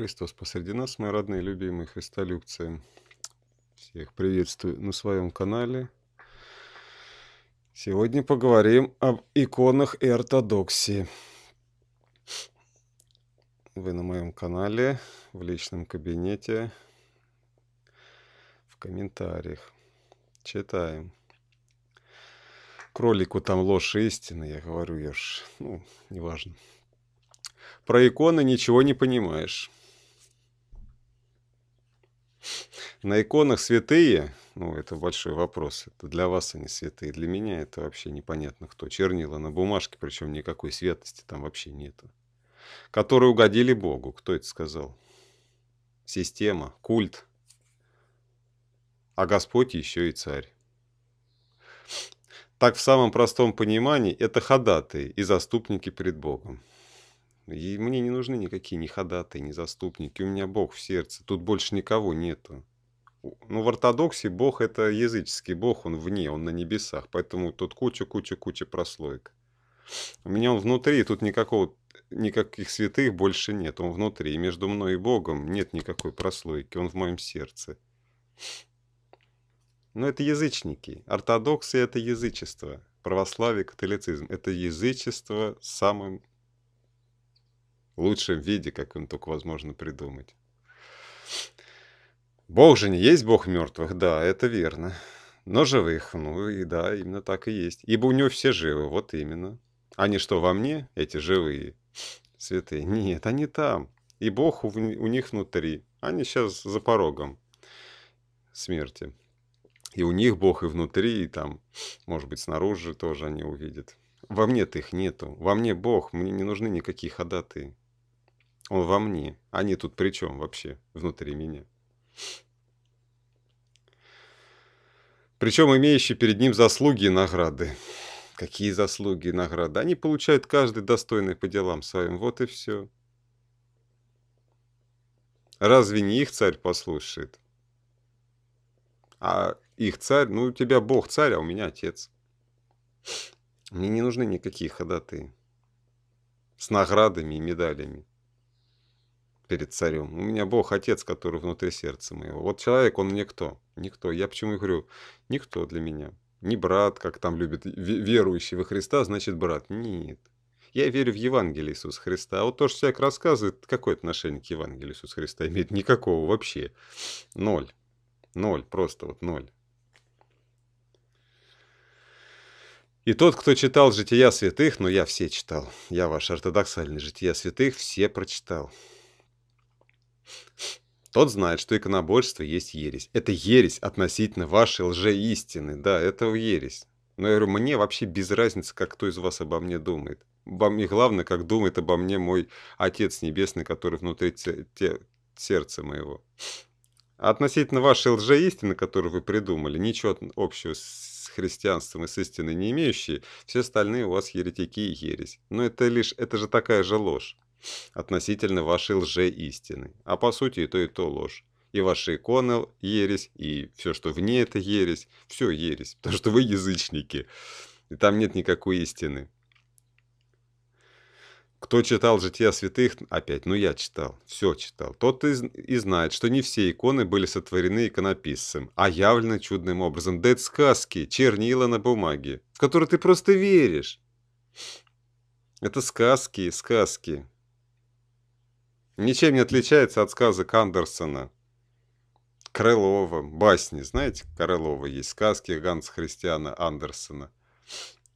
Христос посреди нас, мои родные, любимые христолюбцы. Всех приветствую на своем канале. Сегодня поговорим об иконах и ортодоксии. Вы на моем канале, в личном кабинете, в комментариях. Читаем. Кролику там ложь истины, я говорю, я ж, ну, неважно. Про иконы ничего не понимаешь. На иконах святые, ну, это большой вопрос. Это для вас они святые, для меня это вообще непонятно кто. Чернила на бумажке, причем никакой святости там вообще нету. Которые угодили Богу, кто это сказал? Система, культ. А Господь еще и царь. Так в самом простом понимании это ходатые и заступники пред Богом. И мне не нужны никакие ни ходатые, ни заступники. У меня Бог в сердце. Тут больше никого нету ну, в ортодоксии Бог – это языческий Бог, он вне, он на небесах, поэтому тут куча-куча-куча прослоек. У меня он внутри, и тут никакого, никаких святых больше нет, он внутри, и между мной и Богом нет никакой прослойки, он в моем сердце. Но это язычники, ортодоксы – это язычество, православие, католицизм – это язычество в самом лучшем виде, как он только возможно придумать. Бог же не есть Бог мертвых, да, это верно. Но живых, ну и да, именно так и есть. Ибо у него все живы, вот именно. Они что, во мне, эти живые святые? Нет, они там. И Бог у, у них внутри. Они сейчас за порогом смерти. И у них Бог и внутри, и там, может быть, снаружи тоже они увидят. Во мне-то их нету. Во мне Бог. Мне не нужны никакие ходаты. Он во мне. Они тут при чем вообще? Внутри меня. Причем имеющие перед ним заслуги и награды. Какие заслуги и награды? Они получают каждый достойный по делам своим. Вот и все. Разве не их царь послушает? А их царь, ну у тебя Бог царь, а у меня отец. Мне не нужны никакие ходатай. С наградами и медалями перед царем. У меня Бог, Отец, который внутри сердца моего. Вот человек, он никто. Никто. Я почему и говорю, никто для меня. Не брат, как там любит верующий во Христа, значит брат. Нет. Я верю в Евангелие Иисуса Христа. А вот то, что человек рассказывает, какое отношение к Евангелию Иисуса Христа имеет? Никакого вообще. Ноль. Ноль. Просто вот ноль. И тот, кто читал «Жития святых», но я все читал, я ваш ортодоксальный «Жития святых» все прочитал. Тот знает, что иконоборчество есть ересь. Это ересь относительно вашей лжеистины. Да, это ересь. Но я говорю, мне вообще без разницы, как кто из вас обо мне думает. Обо мне главное, как думает обо мне мой Отец Небесный, который внутри те, те, сердца моего. относительно вашей лжеистины, которую вы придумали, ничего общего с христианством и с истиной не имеющие, все остальные у вас еретики и ересь. Но это лишь, это же такая же ложь относительно вашей лжеистины, а по сути и то, и то ложь. И ваши иконы ересь, и все, что вне ней это ересь, все ересь, потому что вы язычники, и там нет никакой истины. Кто читал «Жития святых» опять? Ну, я читал, все читал. Тот и знает, что не все иконы были сотворены иконописцем, а явлены чудным образом. Да это сказки, чернила на бумаге, в которые ты просто веришь. Это сказки, сказки. Ничем не отличается от сказок Андерсона. Крылова, басни. Знаете, Крылова есть сказки Ганса Христиана Андерсона.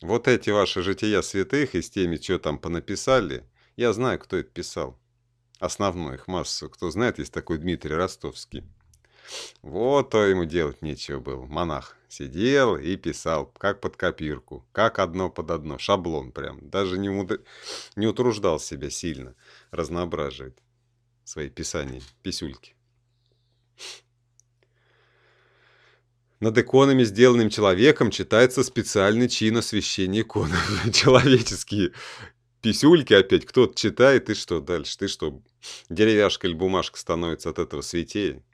Вот эти ваши жития святых и с теми, что там понаписали, я знаю, кто это писал. Основную их массу. Кто знает, есть такой Дмитрий Ростовский. Вот то ему делать нечего было. Монах сидел и писал, как под копирку, как одно под одно, шаблон прям. Даже не, мудр... не утруждал себя сильно разноображивать свои писания, писюльки. Над иконами, сделанным человеком, читается специальный чин освящения икон. Человеческие писюльки опять кто-то читает, и что дальше? Ты что, деревяшка или бумажка становится от этого святее?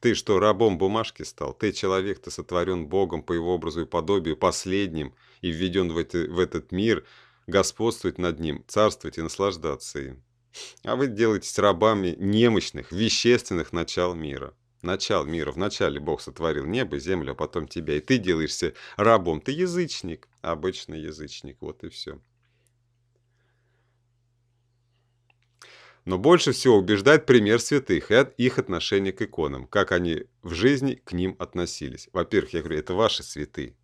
Ты что, рабом бумажки стал? Ты человек, ты сотворен Богом по его образу и подобию, последним, и введен в, это, в этот мир, господствовать над ним, царствовать и наслаждаться им. А вы делаетесь рабами немощных, вещественных начал мира. Начал мира. Вначале Бог сотворил небо, землю, а потом тебя. И ты делаешься рабом. Ты язычник, обычный язычник. Вот и все. Но больше всего убеждает пример святых и их отношение к иконам, как они в жизни к ним относились. Во-первых, я говорю, это ваши святые.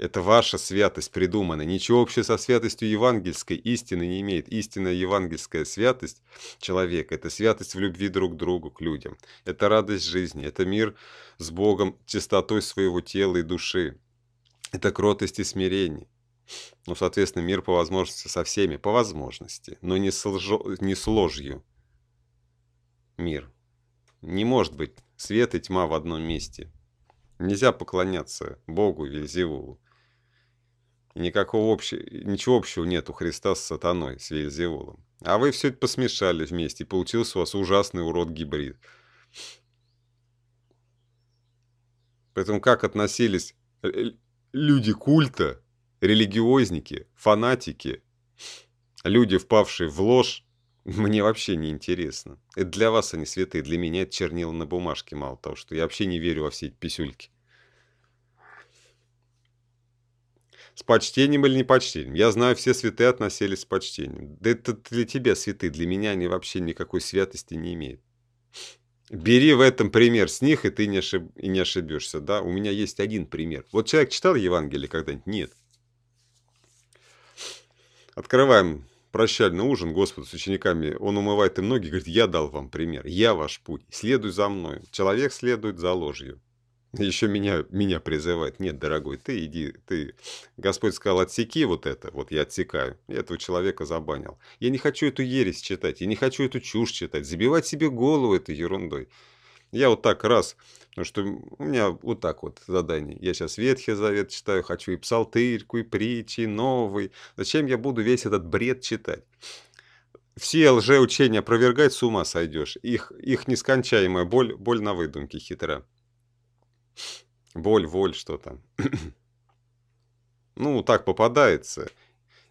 Это ваша святость придумана. Ничего общего со святостью евангельской истины не имеет. Истинная евангельская святость человека – это святость в любви друг к другу, к людям. Это радость жизни, это мир с Богом, чистотой своего тела и души. Это кротость и смирение. Ну, соответственно, мир по возможности со всеми, по возможности, но не с, лжо, не с ложью. Мир. Не может быть свет и тьма в одном месте. Нельзя поклоняться Богу Вильзевулу. Никакого общего, ничего общего нет у Христа с сатаной, с Вельзеволом. А вы все это посмешали вместе, и получился у вас ужасный урод-гибрид. Поэтому как относились э, э, люди культа, религиозники, фанатики, люди, впавшие в ложь, мне вообще не интересно. Это для вас они святые, для меня это чернила на бумажке, мало того, что я вообще не верю во все эти писюльки. С почтением или непочтением. Я знаю, все святые относились с почтением. Да это для тебя святые, для меня они вообще никакой святости не имеют. Бери в этом пример с них, и ты не, ошиб... и не ошибешься. Да? У меня есть один пример. Вот человек читал Евангелие когда-нибудь? Нет. Открываем прощальный ужин Господу с учениками. Он умывает и многие, говорит, я дал вам пример. Я ваш путь. Следуй за мной. Человек следует за ложью. Еще меня, меня призывает, нет, дорогой, ты иди, ты... Господь сказал, отсеки вот это, вот я отсекаю. Я этого человека забанил. Я не хочу эту ересь читать, я не хочу эту чушь читать, забивать себе голову этой ерундой. Я вот так раз, ну что у меня вот так вот задание. Я сейчас Ветхий Завет читаю, хочу и псалтырьку, и притчи, и новый. Зачем я буду весь этот бред читать? все лжеучения опровергать, с ума сойдешь. Их, их нескончаемая боль, боль на выдумке хитра. Боль, воль, что там. ну, так попадается.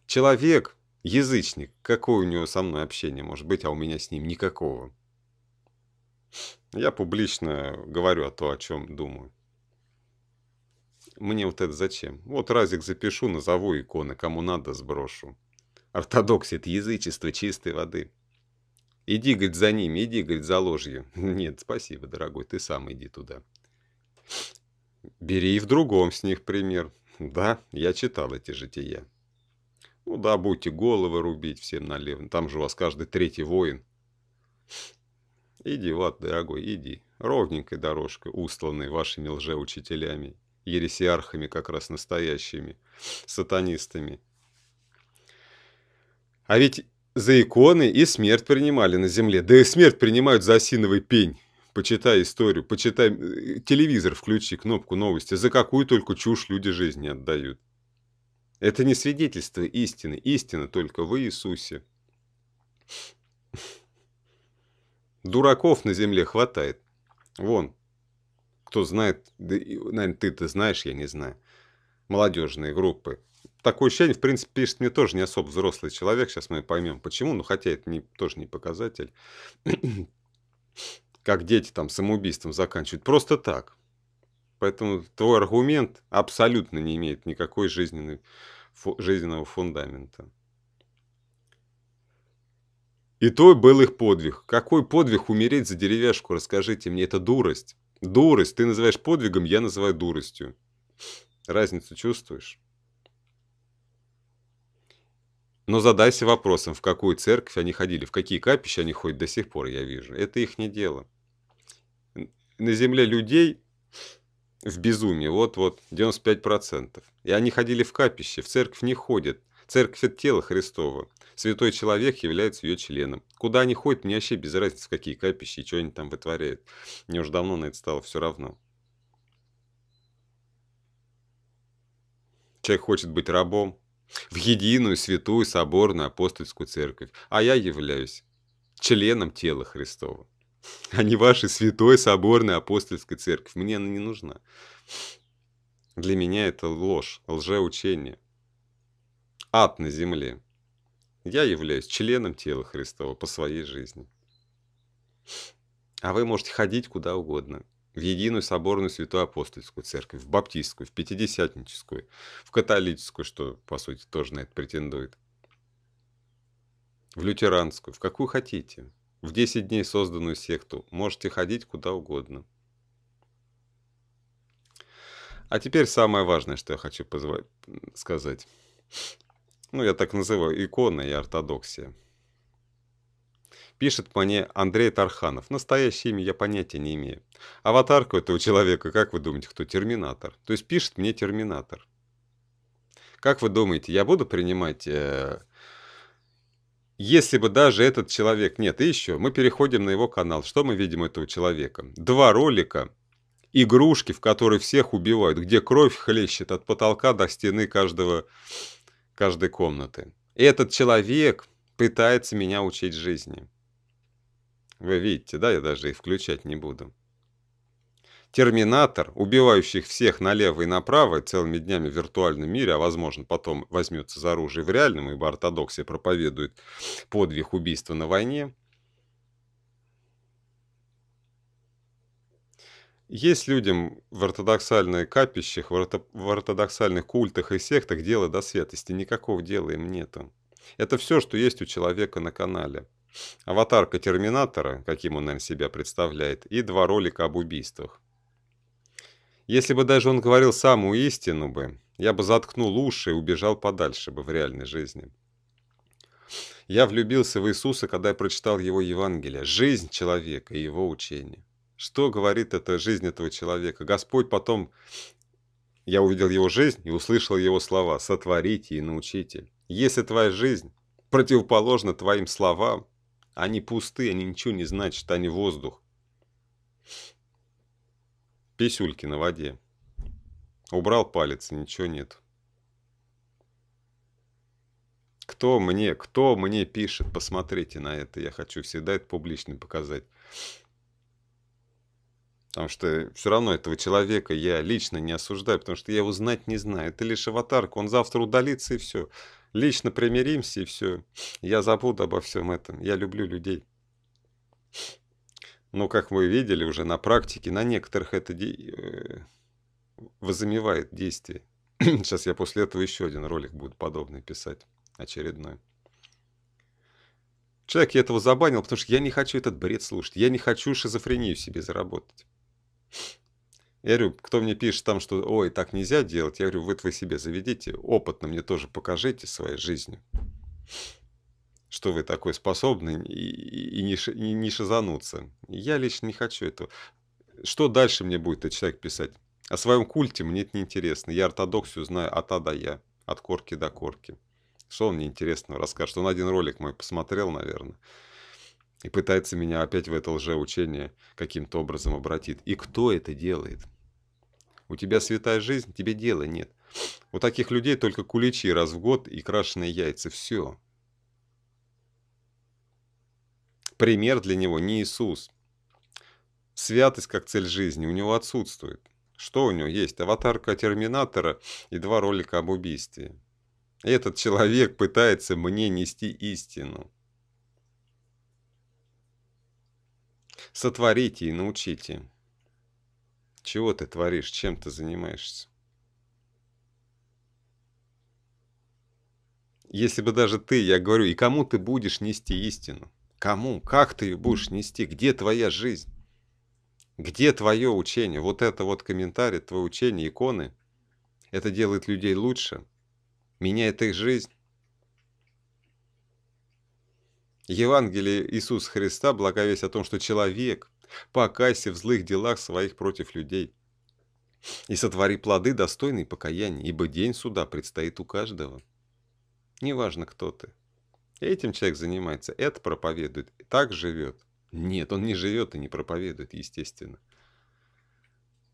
Человек, язычник, какое у него со мной общение может быть, а у меня с ним никакого. Я публично говорю о том, о чем думаю. Мне вот это зачем? Вот разик запишу, назову иконы, кому надо сброшу. Ортодоксия – это язычество чистой воды. Иди, говорит, за ними, иди, говорит, за ложью. Нет, спасибо, дорогой, ты сам иди туда. Бери и в другом с них пример. Да, я читал эти жития. Ну да, будьте головы рубить всем налево. Там же у вас каждый третий воин. Иди, ват, дорогой, иди. Ровненькой дорожкой, устланной вашими лжеучителями, ересиархами как раз настоящими, сатанистами. А ведь за иконы и смерть принимали на земле. Да и смерть принимают за осиновый пень почитай историю, почитай, э, телевизор включи, кнопку новости, за какую только чушь люди жизни отдают. Это не свидетельство истины, истина только в Иисусе. Дураков на земле хватает. Вон, кто знает, да, наверное, ты-то знаешь, я не знаю, молодежные группы. Такое ощущение, в принципе, пишет мне тоже не особо взрослый человек, сейчас мы поймем почему, но хотя это не, тоже не показатель как дети там самоубийством заканчивают, просто так. Поэтому твой аргумент абсолютно не имеет никакой жизненной, фу, жизненного фундамента. И то был их подвиг. Какой подвиг умереть за деревяшку, расскажите мне, это дурость. Дурость, ты называешь подвигом, я называю дуростью. Разницу чувствуешь? Но задайся вопросом, в какую церковь они ходили, в какие капища они ходят до сих пор, я вижу. Это их не дело на земле людей в безумии, вот-вот, 95%. И они ходили в капище, в церковь не ходят. Церковь – это тело Христова. Святой человек является ее членом. Куда они ходят, мне вообще без разницы, в какие капищи, и что они там вытворяют. Мне уже давно на это стало все равно. Человек хочет быть рабом в единую, святую, соборную, апостольскую церковь. А я являюсь членом тела Христова а не вашей святой соборной апостольской церкви. Мне она не нужна. Для меня это ложь, лжеучение. Ад на земле. Я являюсь членом тела Христова по своей жизни. А вы можете ходить куда угодно. В единую соборную святую апостольскую церковь, в баптистскую, в пятидесятническую, в католическую, что, по сути, тоже на это претендует. В лютеранскую, в какую хотите в 10 дней созданную секту. Можете ходить куда угодно. А теперь самое важное, что я хочу позвать, сказать. Ну, я так называю иконы и ортодоксия. Пишет мне Андрей Тарханов. Настоящее имя я понятия не имею. Аватарку этого человека, как вы думаете, кто? Терминатор. То есть пишет мне Терминатор. Как вы думаете, я буду принимать э, если бы даже этот человек нет, и еще, мы переходим на его канал. Что мы видим этого человека? Два ролика, игрушки, в которые всех убивают, где кровь хлещет от потолка до стены каждого, каждой комнаты. И этот человек пытается меня учить жизни. Вы видите, да, я даже и включать не буду. Терминатор, убивающих всех налево и направо целыми днями в виртуальном мире, а возможно потом возьмется за оружие в реальном, ибо ортодоксия проповедует подвиг убийства на войне. Есть людям в ортодоксальных капищах, в, орто, в ортодоксальных культах и сектах дело до святости. Никакого дела им нету. Это все, что есть у человека на канале. Аватарка Терминатора, каким он нам себя представляет, и два ролика об убийствах. Если бы даже он говорил самую истину бы, я бы заткнул уши и убежал подальше бы в реальной жизни. Я влюбился в Иисуса, когда я прочитал его Евангелие, жизнь человека и его учение. Что говорит эта жизнь этого человека? Господь потом, я увидел его жизнь и услышал его слова «сотворите и научите». Если твоя жизнь противоположна твоим словам, они пусты, они ничего не значат, они воздух. Писюльки на воде. Убрал палец, ничего нет. Кто мне, кто мне пишет, посмотрите на это. Я хочу всегда это публично показать. Потому что все равно этого человека я лично не осуждаю, потому что я его знать не знаю. Это лишь аватарка, он завтра удалится и все. Лично примиримся и все. Я забуду обо всем этом. Я люблю людей. Но, как мы видели уже на практике, на некоторых это де... Э, возымевает действие. Сейчас я после этого еще один ролик буду подобный писать, очередной. Человек я этого забанил, потому что я не хочу этот бред слушать. Я не хочу шизофрению себе заработать. Я говорю, кто мне пишет там, что ой, так нельзя делать, я говорю, вы, вы себе заведите, опытно мне тоже покажите своей жизнью что вы такой способный и, и, и не шизануться. Я лично не хочу этого. Что дальше мне будет этот человек писать? О своем культе мне это неинтересно. Я ортодоксию знаю от А до Я, от корки до корки. Что он мне интересного расскажет? Он один ролик мой посмотрел, наверное. И пытается меня опять в это лжеучение каким-то образом обратить. И кто это делает? У тебя святая жизнь, тебе дела нет. У таких людей только куличи раз в год и крашеные яйца. Все. пример для него не Иисус. Святость как цель жизни у него отсутствует. Что у него есть? Аватарка Терминатора и два ролика об убийстве. Этот человек пытается мне нести истину. Сотворите и научите. Чего ты творишь, чем ты занимаешься? Если бы даже ты, я говорю, и кому ты будешь нести истину? Кому? Как ты ее будешь нести? Где твоя жизнь? Где твое учение? Вот это вот комментарий, твое учение, иконы. Это делает людей лучше, меняет их жизнь. Евангелие Иисуса Христа благовесть о том, что человек, покайся в злых делах своих против людей и сотвори плоды, достойные покаяния, ибо день суда предстоит у каждого. Неважно, кто ты. Этим человек занимается, это проповедует, так живет. Нет, он не живет и не проповедует, естественно.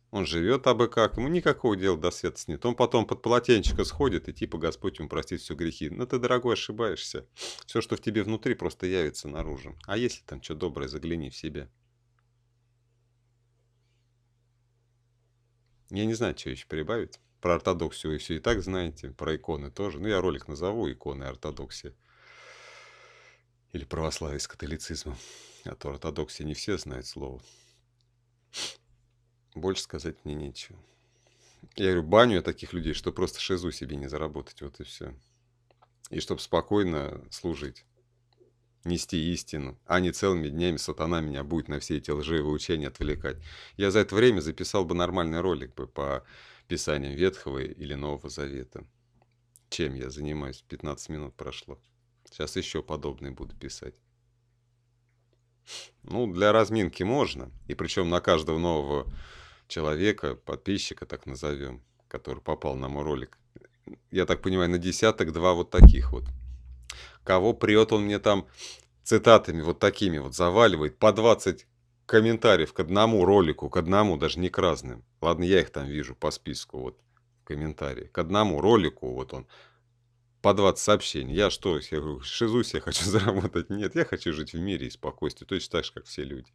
Он живет абы как, ему никакого дела до света нет. Он потом под полотенчика сходит, и типа Господь ему простит все грехи. Но ну, ты, дорогой, ошибаешься. Все, что в тебе внутри, просто явится наружу. А если там что доброе, загляни в себя. Я не знаю, что еще прибавить. Про ортодоксию вы все и так знаете, про иконы тоже. Ну, я ролик назову «Иконы и ортодоксия» или православие с католицизмом. От ортодоксии не все знают слово. Больше сказать мне нечего. Я говорю, баню я таких людей, что просто шизу себе не заработать, вот и все. И чтобы спокойно служить, нести истину, а не целыми днями сатана меня будет на все эти лживые учения отвлекать. Я за это время записал бы нормальный ролик бы по писаниям Ветхого или Нового Завета. Чем я занимаюсь? 15 минут прошло. Сейчас еще подобные буду писать. Ну, для разминки можно. И причем на каждого нового человека, подписчика, так назовем, который попал на мой ролик, я так понимаю, на десяток два вот таких вот. Кого прет он мне там цитатами вот такими вот заваливает, по 20 комментариев к одному ролику, к одному, даже не к разным. Ладно, я их там вижу по списку, вот, комментарии. К одному ролику, вот он, по 20 сообщений. Я что, я говорю, шизусь, я хочу заработать? Нет, я хочу жить в мире и спокойствии, точно так же, как все люди.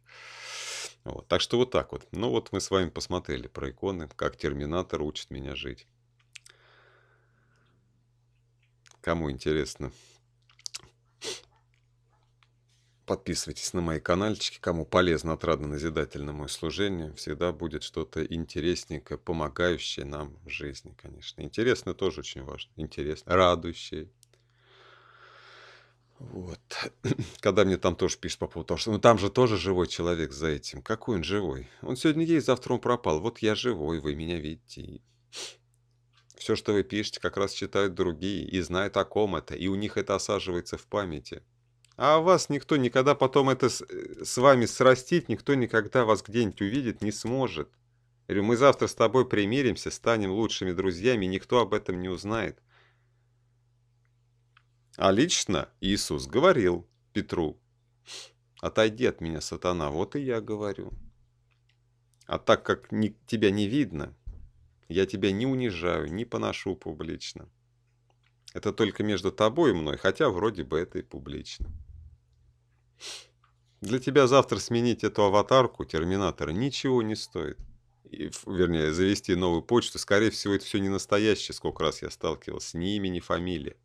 Вот. Так что вот так вот. Ну вот мы с вами посмотрели про иконы, как Терминатор учит меня жить. Кому интересно, Подписывайтесь на мои каналчики, кому полезно, отрадно, назидательно мое служение. Всегда будет что-то интересненькое, помогающее нам в жизни, конечно. Интересное тоже очень важно. Интересное, радующее. Вот. Когда мне там тоже пишут по поводу того, что ну там же тоже живой человек за этим. Какой он живой? Он сегодня есть, завтра он пропал. Вот я живой, вы меня видите. Все, что вы пишете, как раз читают другие и знают о ком это. И у них это осаживается в памяти. А вас никто никогда потом это с, э, с вами срастит, никто никогда вас где-нибудь увидит не сможет. Говорю, мы завтра с тобой примиримся, станем лучшими друзьями, никто об этом не узнает. А лично Иисус говорил Петру, отойди от меня, сатана, вот и я говорю. А так как ни, тебя не видно, я тебя не унижаю, не поношу публично. Это только между тобой и мной, хотя вроде бы это и публично. Для тебя завтра сменить эту аватарку, терминатора, ничего не стоит. И, вернее, завести новую почту, скорее всего, это все не настоящее, сколько раз я сталкивался, ни имени, ни фамилии.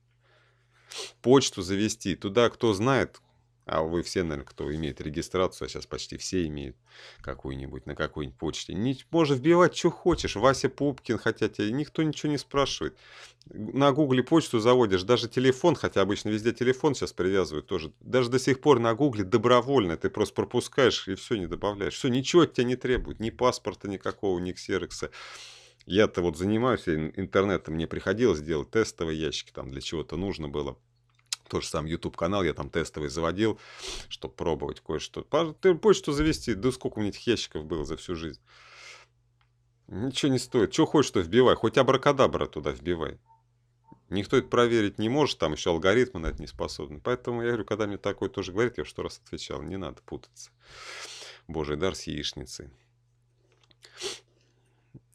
Почту завести, туда кто знает, а вы все, наверное, кто имеет регистрацию, а сейчас почти все имеют какую-нибудь, на какой-нибудь почте. Не, можешь вбивать, что хочешь. Вася Пупкин, хотя тебя никто ничего не спрашивает. На гугле почту заводишь, даже телефон, хотя обычно везде телефон сейчас привязывают тоже. Даже до сих пор на гугле добровольно ты просто пропускаешь и все не добавляешь. Все, ничего от тебя не требует, ни паспорта никакого, ни ксерокса. Я-то вот занимаюсь интернетом, мне приходилось делать тестовые ящики, там для чего-то нужно было тоже сам YouTube канал, я там тестовый заводил, чтобы пробовать кое-что. Ты Почту завести, да сколько у меня этих ящиков было за всю жизнь. Ничего не стоит. Что хочешь, то вбивай. Хоть абракадабра туда вбивай. Никто это проверить не может, там еще алгоритмы на это не способны. Поэтому я говорю, когда мне такой тоже говорит, я что раз отвечал, не надо путаться. Божий дар с яичницей.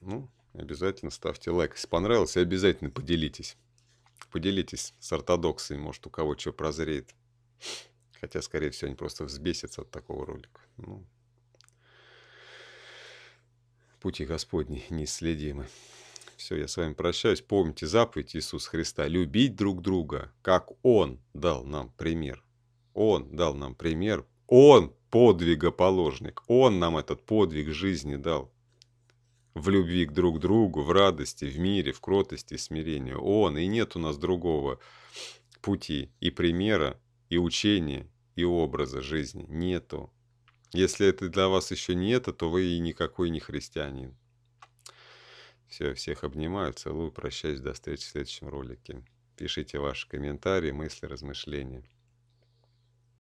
Ну, обязательно ставьте лайк. Если понравилось, и обязательно поделитесь. Поделитесь с ортодоксами, может, у кого что прозреет. Хотя, скорее всего, они просто взбесятся от такого ролика. Ну, пути Господни неисследимы. Все, я с вами прощаюсь. Помните заповедь Иисуса Христа. Любить друг друга, как Он дал нам пример. Он дал нам пример. Он подвигоположник. Он нам этот подвиг жизни дал в любви к друг другу, в радости, в мире, в кротости, в смирении. Он, и нет у нас другого пути и примера, и учения, и образа жизни. Нету. Если это для вас еще не это, то вы и никакой не христианин. Все, всех обнимаю, целую, прощаюсь, до встречи в следующем ролике. Пишите ваши комментарии, мысли, размышления.